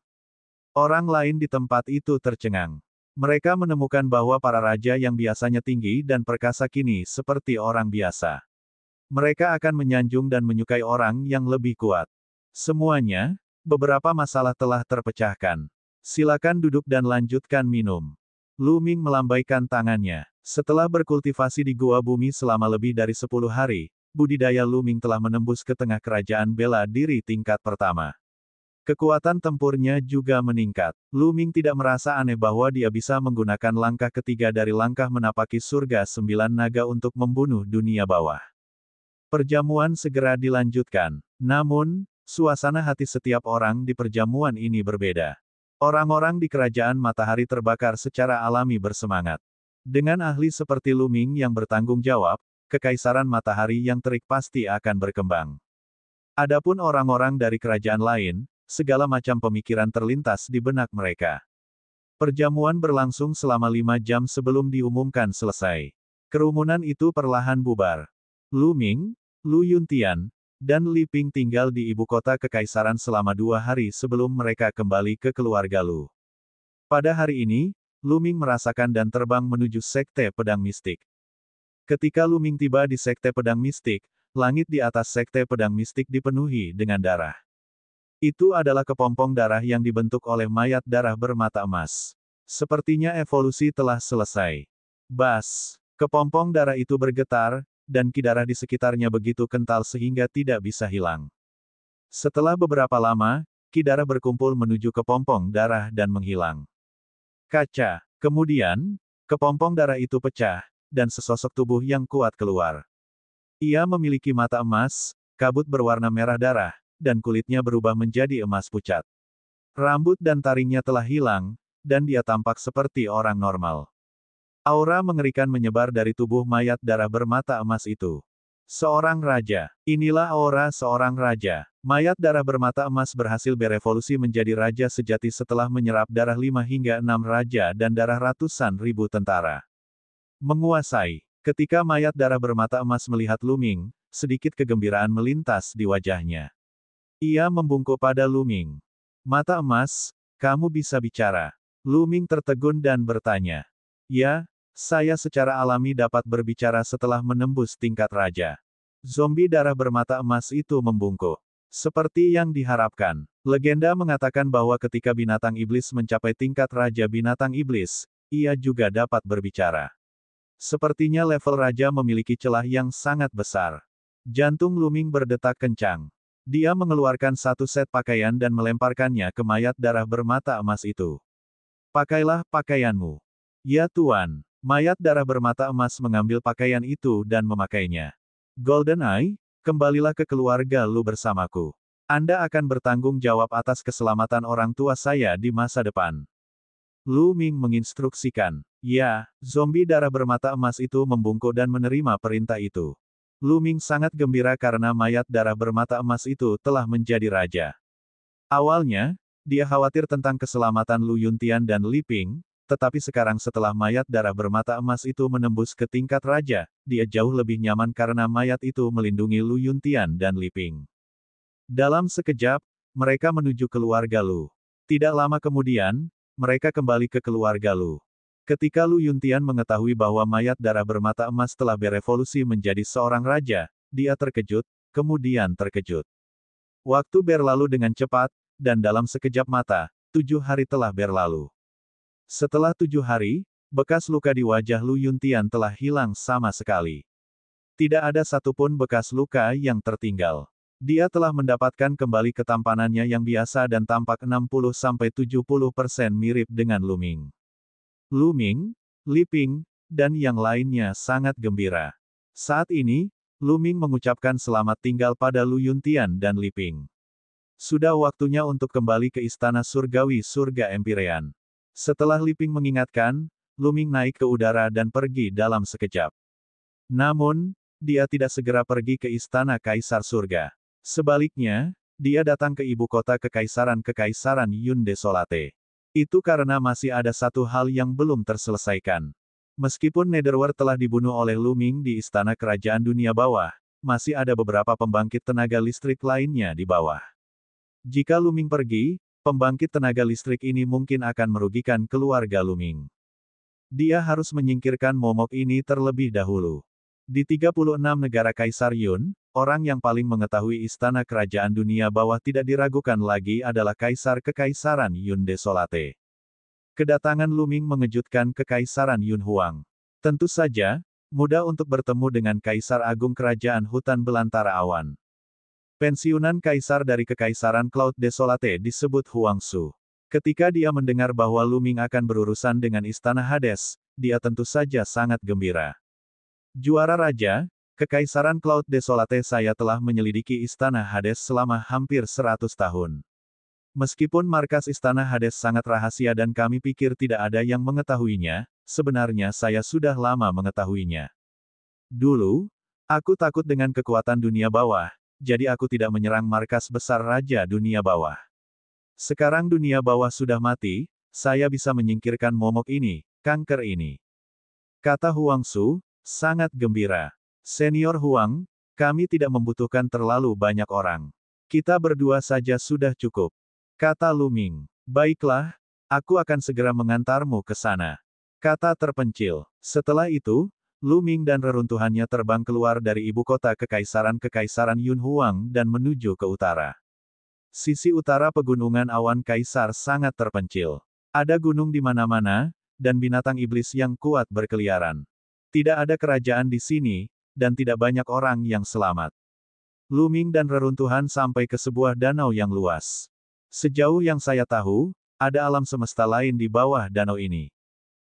Orang lain di tempat itu tercengang. Mereka menemukan bahwa para raja yang biasanya tinggi dan perkasa kini seperti orang biasa. Mereka akan menyanjung dan menyukai orang yang lebih kuat. Semuanya, beberapa masalah telah terpecahkan. Silakan duduk dan lanjutkan minum. Lu Ming melambaikan tangannya. Setelah berkultivasi di Gua Bumi selama lebih dari 10 hari, budidaya Lu Ming telah menembus ke tengah kerajaan bela diri tingkat pertama. Kekuatan tempurnya juga meningkat. Lu Ming tidak merasa aneh bahwa dia bisa menggunakan langkah ketiga dari langkah menapaki surga sembilan naga untuk membunuh dunia bawah. Perjamuan segera dilanjutkan. Namun, suasana hati setiap orang di perjamuan ini berbeda. Orang-orang di kerajaan matahari terbakar secara alami bersemangat. Dengan ahli seperti Lu Ming yang bertanggung jawab, kekaisaran matahari yang terik pasti akan berkembang. Adapun orang-orang dari kerajaan lain, segala macam pemikiran terlintas di benak mereka. Perjamuan berlangsung selama lima jam sebelum diumumkan selesai. Kerumunan itu perlahan bubar. Lu Ming, Lu Yuntian, dan Li Ping tinggal di ibu kota kekaisaran selama dua hari sebelum mereka kembali ke keluarga Lu. Pada hari ini, Lu Ming merasakan dan terbang menuju Sekte Pedang Mistik. Ketika Lu Ming tiba di Sekte Pedang Mistik, langit di atas Sekte Pedang Mistik dipenuhi dengan darah. Itu adalah kepompong darah yang dibentuk oleh mayat darah bermata emas. Sepertinya evolusi telah selesai. Bas, kepompong darah itu bergetar, dan kidarah di sekitarnya begitu kental sehingga tidak bisa hilang. Setelah beberapa lama, kidarah berkumpul menuju kepompong darah dan menghilang. Kaca. Kemudian, kepompong darah itu pecah, dan sesosok tubuh yang kuat keluar. Ia memiliki mata emas, kabut berwarna merah darah, dan kulitnya berubah menjadi emas pucat. Rambut dan taringnya telah hilang, dan dia tampak seperti orang normal. Aura mengerikan menyebar dari tubuh mayat darah bermata emas itu. Seorang raja. Inilah aura seorang raja. Mayat darah bermata emas berhasil berevolusi menjadi raja sejati setelah menyerap darah lima hingga enam raja dan darah ratusan ribu tentara. Menguasai. Ketika mayat darah bermata emas melihat Luming, sedikit kegembiraan melintas di wajahnya. Ia membungkuk pada Luming. Mata emas, kamu bisa bicara. Luming tertegun dan bertanya. Ya, saya secara alami dapat berbicara setelah menembus tingkat raja. Zombie darah bermata emas itu membungkuk. Seperti yang diharapkan, legenda mengatakan bahwa ketika binatang iblis mencapai tingkat raja binatang iblis, ia juga dapat berbicara. Sepertinya level raja memiliki celah yang sangat besar. Jantung Luming berdetak kencang. Dia mengeluarkan satu set pakaian dan melemparkannya ke mayat darah bermata emas itu. Pakailah pakaianmu. Ya Tuan, mayat darah bermata emas mengambil pakaian itu dan memakainya. Golden Eye, kembalilah ke keluarga lu bersamaku. Anda akan bertanggung jawab atas keselamatan orang tua saya di masa depan. Lu Ming menginstruksikan. Ya, zombie darah bermata emas itu membungkuk dan menerima perintah itu. Lu Ming sangat gembira karena mayat darah bermata emas itu telah menjadi raja. Awalnya, dia khawatir tentang keselamatan Lu Yuntian dan Li Ping, tetapi sekarang setelah mayat darah bermata emas itu menembus ke tingkat raja, dia jauh lebih nyaman karena mayat itu melindungi Lu Yuntian dan Li Ping. Dalam sekejap, mereka menuju keluarga Lu. Tidak lama kemudian, mereka kembali ke keluarga Lu. Ketika Lu Yuntian mengetahui bahwa mayat darah bermata emas telah berevolusi menjadi seorang raja, dia terkejut, kemudian terkejut. Waktu berlalu dengan cepat, dan dalam sekejap mata, tujuh hari telah berlalu. Setelah tujuh hari, bekas luka di wajah Lu Yuntian telah hilang sama sekali. Tidak ada satupun bekas luka yang tertinggal. Dia telah mendapatkan kembali ketampanannya yang biasa dan tampak 60-70% mirip dengan Luming. Lu Ming, Li Ping, dan yang lainnya sangat gembira. Saat ini, Lu Ming mengucapkan selamat tinggal pada Lu Yuntian dan Li Ping. Sudah waktunya untuk kembali ke Istana Surgawi Surga Empirean. Setelah Li Ping mengingatkan, Lu Ming naik ke udara dan pergi dalam sekejap. Namun, dia tidak segera pergi ke Istana Kaisar Surga. Sebaliknya, dia datang ke ibu kota Kekaisaran Kekaisaran Yun Desolate. Itu karena masih ada satu hal yang belum terselesaikan. Meskipun Netherworld telah dibunuh oleh Luming di Istana Kerajaan Dunia Bawah, masih ada beberapa pembangkit tenaga listrik lainnya di bawah. Jika Luming pergi, pembangkit tenaga listrik ini mungkin akan merugikan keluarga Luming. Dia harus menyingkirkan momok ini terlebih dahulu. Di 36 negara Kaisar Yun, Orang yang paling mengetahui istana kerajaan dunia bawah tidak diragukan lagi adalah Kaisar Kekaisaran Yun Desolate. Kedatangan Luming mengejutkan Kekaisaran Yun Huang. Tentu saja, mudah untuk bertemu dengan Kaisar Agung Kerajaan Hutan Belantara Awan. Pensiunan Kaisar dari Kekaisaran Cloud Desolate disebut Huang Su. Ketika dia mendengar bahwa Luming akan berurusan dengan Istana Hades, dia tentu saja sangat gembira. Juara Raja, Kekaisaran Cloud Desolate saya telah menyelidiki Istana Hades selama hampir 100 tahun. Meskipun markas Istana Hades sangat rahasia dan kami pikir tidak ada yang mengetahuinya, sebenarnya saya sudah lama mengetahuinya. Dulu, aku takut dengan kekuatan dunia bawah, jadi aku tidak menyerang markas besar Raja Dunia Bawah. Sekarang dunia bawah sudah mati, saya bisa menyingkirkan momok ini, kanker ini. Kata Huang Su, sangat gembira. Senior Huang, kami tidak membutuhkan terlalu banyak orang. Kita berdua saja sudah cukup. Kata Luming. Baiklah, aku akan segera mengantarmu ke sana. Kata terpencil. Setelah itu, Luming dan reruntuhannya terbang keluar dari ibu kota kekaisaran-kekaisaran Yun Huang dan menuju ke utara. Sisi utara pegunungan awan kaisar sangat terpencil. Ada gunung di mana-mana, dan binatang iblis yang kuat berkeliaran. Tidak ada kerajaan di sini, dan tidak banyak orang yang selamat. Luming dan reruntuhan sampai ke sebuah danau yang luas. Sejauh yang saya tahu, ada alam semesta lain di bawah danau ini.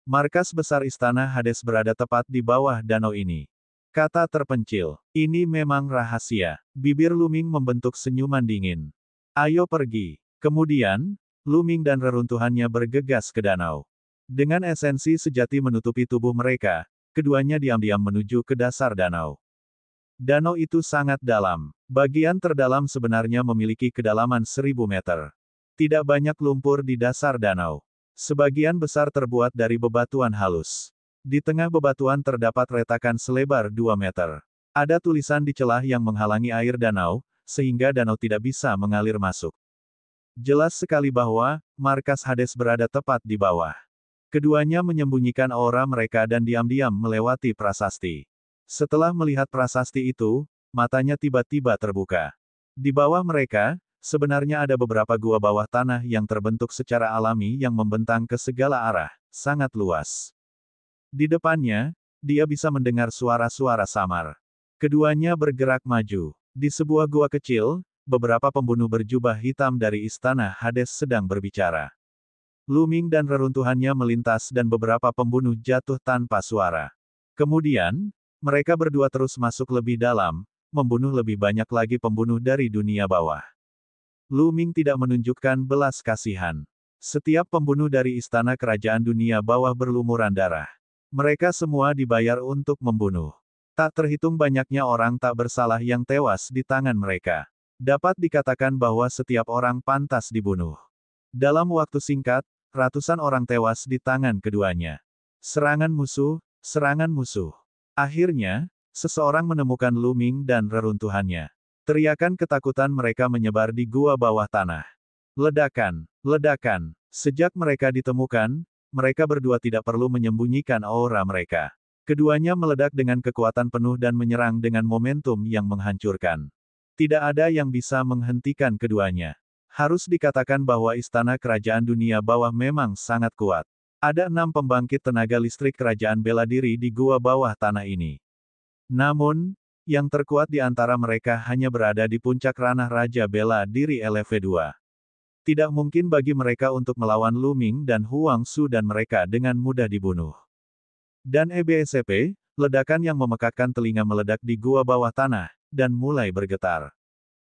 Markas besar istana Hades berada tepat di bawah danau ini. Kata terpencil, ini memang rahasia. Bibir Luming membentuk senyuman dingin. Ayo pergi. Kemudian, Luming dan reruntuhannya bergegas ke danau. Dengan esensi sejati menutupi tubuh mereka, keduanya diam-diam menuju ke dasar danau. Danau itu sangat dalam. Bagian terdalam sebenarnya memiliki kedalaman seribu meter. Tidak banyak lumpur di dasar danau. Sebagian besar terbuat dari bebatuan halus. Di tengah bebatuan terdapat retakan selebar dua meter. Ada tulisan di celah yang menghalangi air danau, sehingga danau tidak bisa mengalir masuk. Jelas sekali bahwa markas Hades berada tepat di bawah. Keduanya menyembunyikan aura mereka dan diam-diam melewati prasasti. Setelah melihat prasasti itu, matanya tiba-tiba terbuka. Di bawah mereka, sebenarnya ada beberapa gua bawah tanah yang terbentuk secara alami yang membentang ke segala arah, sangat luas. Di depannya, dia bisa mendengar suara-suara samar. Keduanya bergerak maju. Di sebuah gua kecil, beberapa pembunuh berjubah hitam dari istana Hades sedang berbicara. Luming dan reruntuhannya melintas dan beberapa pembunuh jatuh tanpa suara. Kemudian, mereka berdua terus masuk lebih dalam, membunuh lebih banyak lagi pembunuh dari dunia bawah. Luming tidak menunjukkan belas kasihan. Setiap pembunuh dari istana kerajaan dunia bawah berlumuran darah. Mereka semua dibayar untuk membunuh. Tak terhitung banyaknya orang tak bersalah yang tewas di tangan mereka. Dapat dikatakan bahwa setiap orang pantas dibunuh. Dalam waktu singkat, ratusan orang tewas di tangan keduanya. Serangan musuh, serangan musuh. Akhirnya, seseorang menemukan Luming dan reruntuhannya. Teriakan ketakutan mereka menyebar di gua bawah tanah. Ledakan, ledakan. Sejak mereka ditemukan, mereka berdua tidak perlu menyembunyikan aura mereka. Keduanya meledak dengan kekuatan penuh dan menyerang dengan momentum yang menghancurkan. Tidak ada yang bisa menghentikan keduanya. Harus dikatakan bahwa istana kerajaan dunia bawah memang sangat kuat. Ada enam pembangkit tenaga listrik kerajaan bela diri di gua bawah tanah ini. Namun, yang terkuat di antara mereka hanya berada di puncak ranah Raja Bela Diri LV2. Tidak mungkin bagi mereka untuk melawan Luming dan Huang Su dan mereka dengan mudah dibunuh. Dan EBSCP, ledakan yang memekakkan telinga meledak di gua bawah tanah, dan mulai bergetar.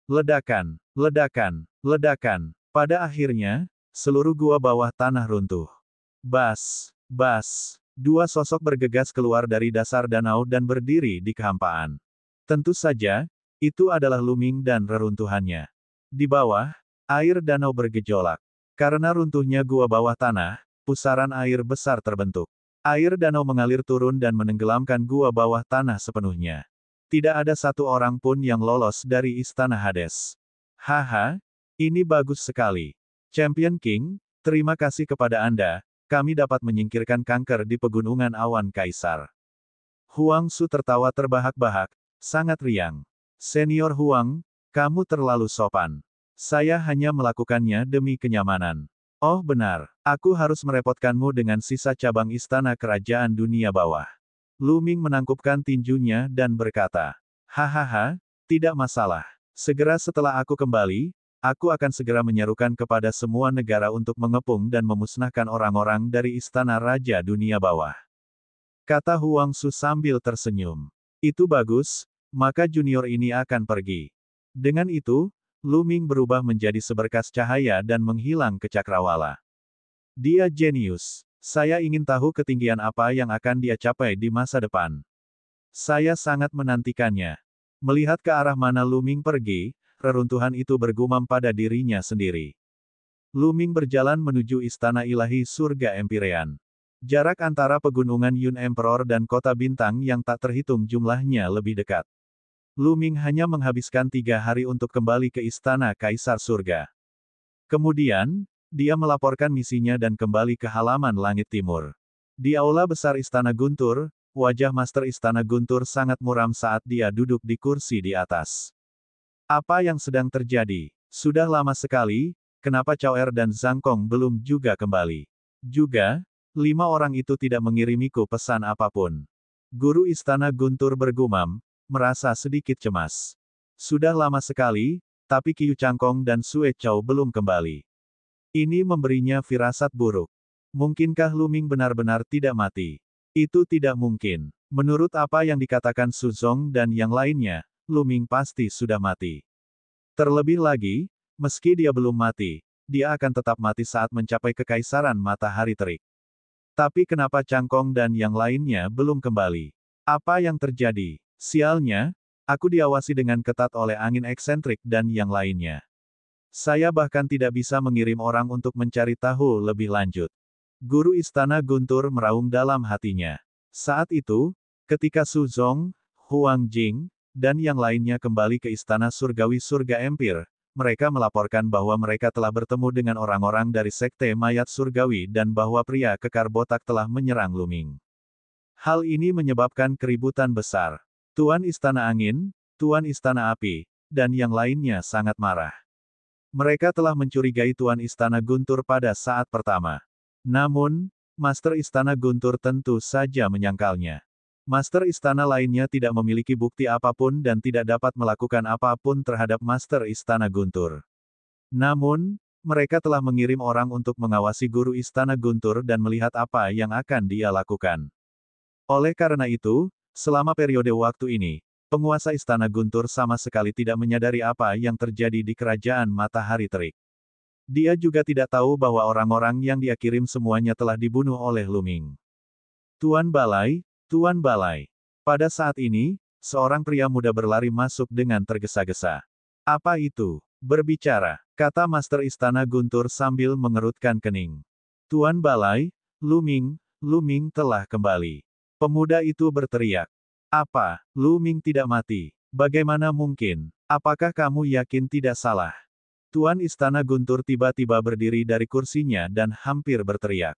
Ledakan, ledakan, Ledakan. Pada akhirnya, seluruh gua bawah tanah runtuh. Bas, bas, dua sosok bergegas keluar dari dasar danau dan berdiri di kehampaan. Tentu saja, itu adalah Luming dan reruntuhannya. Di bawah, air danau bergejolak. Karena runtuhnya gua bawah tanah, pusaran air besar terbentuk. Air danau mengalir turun dan menenggelamkan gua bawah tanah sepenuhnya. Tidak ada satu orang pun yang lolos dari istana Hades. Haha, ini bagus sekali. Champion King, terima kasih kepada Anda, kami dapat menyingkirkan kanker di pegunungan awan kaisar. Huang Su tertawa terbahak-bahak, sangat riang. Senior Huang, kamu terlalu sopan. Saya hanya melakukannya demi kenyamanan. Oh benar, aku harus merepotkanmu dengan sisa cabang istana kerajaan dunia bawah. Lu Ming menangkupkan tinjunya dan berkata, Hahaha, tidak masalah. Segera setelah aku kembali, Aku akan segera menyerukan kepada semua negara untuk mengepung dan memusnahkan orang-orang dari istana Raja Dunia Bawah. Kata Huang Su sambil tersenyum. Itu bagus, maka junior ini akan pergi. Dengan itu, Lu Ming berubah menjadi seberkas cahaya dan menghilang ke cakrawala. Dia jenius. Saya ingin tahu ketinggian apa yang akan dia capai di masa depan. Saya sangat menantikannya. Melihat ke arah mana Luming pergi, keruntuhan itu bergumam pada dirinya sendiri. Luming berjalan menuju istana ilahi surga Empirean. Jarak antara pegunungan Yun Emperor dan kota bintang yang tak terhitung jumlahnya lebih dekat. Luming hanya menghabiskan tiga hari untuk kembali ke istana Kaisar Surga. Kemudian, dia melaporkan misinya dan kembali ke halaman langit timur. Di aula besar Istana Guntur, wajah Master Istana Guntur sangat muram saat dia duduk di kursi di atas. Apa yang sedang terjadi? Sudah lama sekali, kenapa Chao Er dan Zhang Kong belum juga kembali? Juga, lima orang itu tidak mengirimiku pesan apapun. Guru Istana Guntur bergumam, merasa sedikit cemas. Sudah lama sekali, tapi Qiu Changkong dan Sue Chao belum kembali. Ini memberinya firasat buruk. Mungkinkah Luming benar-benar tidak mati? Itu tidak mungkin. Menurut apa yang dikatakan Su Suzong dan yang lainnya, Luming pasti sudah mati. Terlebih lagi, meski dia belum mati, dia akan tetap mati saat mencapai kekaisaran matahari terik. Tapi kenapa Cangkong dan yang lainnya belum kembali? Apa yang terjadi? Sialnya, aku diawasi dengan ketat oleh angin eksentrik dan yang lainnya. Saya bahkan tidak bisa mengirim orang untuk mencari tahu lebih lanjut. Guru Istana Guntur meraung dalam hatinya. Saat itu, ketika Su Zong, Huang Jing, dan yang lainnya kembali ke istana surgawi surga empir, mereka melaporkan bahwa mereka telah bertemu dengan orang-orang dari Sekte Mayat Surgawi dan bahwa pria kekar botak telah menyerang Luming. Hal ini menyebabkan keributan besar. Tuan Istana Angin, Tuan Istana Api, dan yang lainnya sangat marah. Mereka telah mencurigai Tuan Istana Guntur pada saat pertama. Namun, Master Istana Guntur tentu saja menyangkalnya. Master Istana lainnya tidak memiliki bukti apapun dan tidak dapat melakukan apapun terhadap Master Istana Guntur. Namun, mereka telah mengirim orang untuk mengawasi guru Istana Guntur dan melihat apa yang akan dia lakukan. Oleh karena itu, selama periode waktu ini, penguasa Istana Guntur sama sekali tidak menyadari apa yang terjadi di Kerajaan Matahari Terik. Dia juga tidak tahu bahwa orang-orang yang dia kirim semuanya telah dibunuh oleh Luming. Tuan Balai, Tuan Balai. Pada saat ini, seorang pria muda berlari masuk dengan tergesa-gesa. Apa itu? Berbicara, kata Master Istana Guntur sambil mengerutkan kening. Tuan Balai, Luming, Luming telah kembali. Pemuda itu berteriak. Apa, Luming tidak mati? Bagaimana mungkin? Apakah kamu yakin tidak salah? Tuan Istana Guntur tiba-tiba berdiri dari kursinya dan hampir berteriak.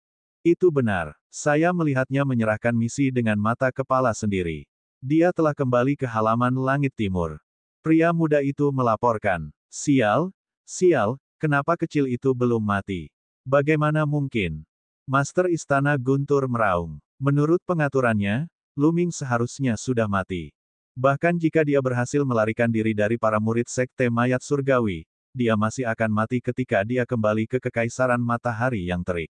Itu benar. Saya melihatnya menyerahkan misi dengan mata kepala sendiri. Dia telah kembali ke halaman langit timur. Pria muda itu melaporkan, Sial, sial, kenapa kecil itu belum mati? Bagaimana mungkin? Master Istana Guntur meraung. Menurut pengaturannya, Luming seharusnya sudah mati. Bahkan jika dia berhasil melarikan diri dari para murid Sekte Mayat Surgawi, dia masih akan mati ketika dia kembali ke Kekaisaran Matahari yang terik.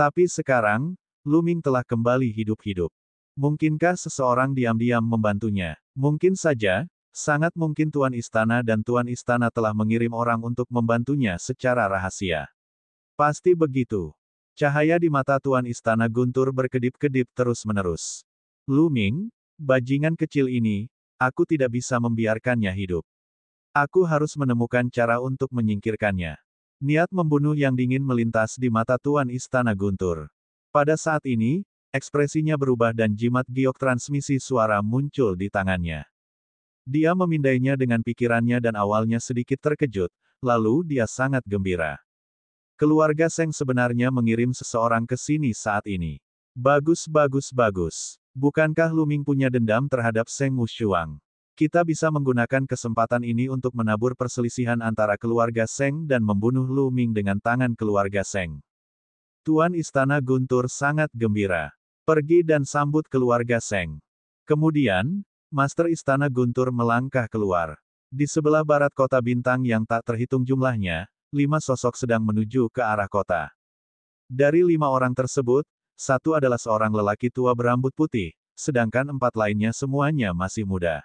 Tapi sekarang, Luming telah kembali hidup-hidup. Mungkinkah seseorang diam-diam membantunya? Mungkin saja, sangat mungkin Tuan Istana dan Tuan Istana telah mengirim orang untuk membantunya secara rahasia. Pasti begitu. Cahaya di mata Tuan Istana Guntur berkedip-kedip terus-menerus. Luming, bajingan kecil ini, aku tidak bisa membiarkannya hidup. Aku harus menemukan cara untuk menyingkirkannya. Niat membunuh yang dingin melintas di mata Tuan Istana Guntur. Pada saat ini, ekspresinya berubah dan jimat giok transmisi suara muncul di tangannya. Dia memindainya dengan pikirannya dan awalnya sedikit terkejut, lalu dia sangat gembira. Keluarga Seng sebenarnya mengirim seseorang ke sini saat ini. Bagus bagus bagus. Bukankah Luming punya dendam terhadap Seng Wushuang? Kita bisa menggunakan kesempatan ini untuk menabur perselisihan antara keluarga Seng dan membunuh Lu Ming dengan tangan keluarga Seng. Tuan Istana Guntur sangat gembira. Pergi dan sambut keluarga Seng. Kemudian, Master Istana Guntur melangkah keluar. Di sebelah barat kota bintang yang tak terhitung jumlahnya, lima sosok sedang menuju ke arah kota. Dari lima orang tersebut, satu adalah seorang lelaki tua berambut putih, sedangkan empat lainnya semuanya masih muda.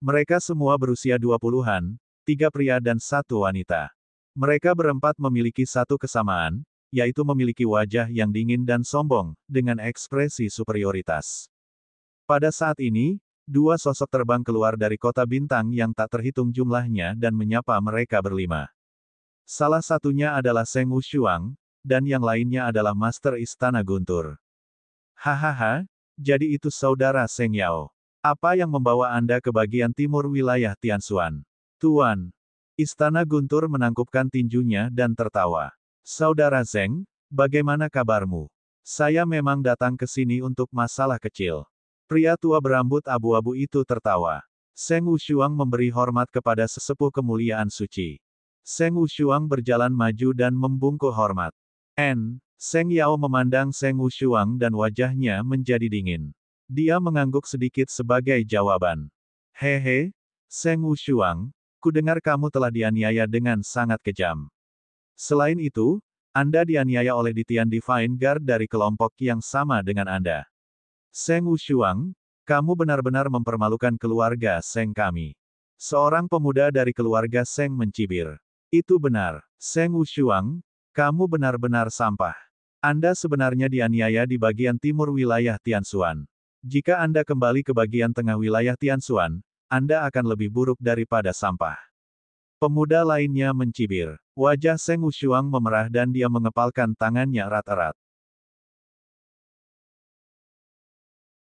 Mereka semua berusia 20-an, tiga pria dan satu wanita. Mereka berempat memiliki satu kesamaan, yaitu memiliki wajah yang dingin dan sombong, dengan ekspresi superioritas. Pada saat ini, dua sosok terbang keluar dari kota bintang yang tak terhitung jumlahnya dan menyapa mereka berlima. Salah satunya adalah Seng Wushuang, dan yang lainnya adalah Master Istana Guntur. Hahaha, jadi itu saudara Seng Yao. Apa yang membawa Anda ke bagian timur wilayah Tianxuan? Tuan, Istana Guntur menangkupkan tinjunya dan tertawa. Saudara Zeng, bagaimana kabarmu? Saya memang datang ke sini untuk masalah kecil. Pria tua berambut abu-abu itu tertawa. Seng Wushuang memberi hormat kepada sesepuh kemuliaan suci. Seng Wushuang berjalan maju dan membungkuk hormat. N. Seng Yao memandang Seng Wushuang dan wajahnya menjadi dingin. Dia mengangguk sedikit sebagai jawaban. Hehe, Seng Wushuang, kudengar kamu telah dianiaya dengan sangat kejam. Selain itu, Anda dianiaya oleh Ditian Divine Guard dari kelompok yang sama dengan Anda. Seng Wushuang, kamu benar-benar mempermalukan keluarga Seng kami. Seorang pemuda dari keluarga Seng mencibir. Itu benar, Seng Wushuang, kamu benar-benar sampah. Anda sebenarnya dianiaya di bagian timur wilayah Tianxuan. Jika Anda kembali ke bagian tengah wilayah Tianxuan, Anda akan lebih buruk daripada sampah. Pemuda lainnya mencibir. Wajah Seng Wushuang memerah dan dia mengepalkan tangannya erat-erat.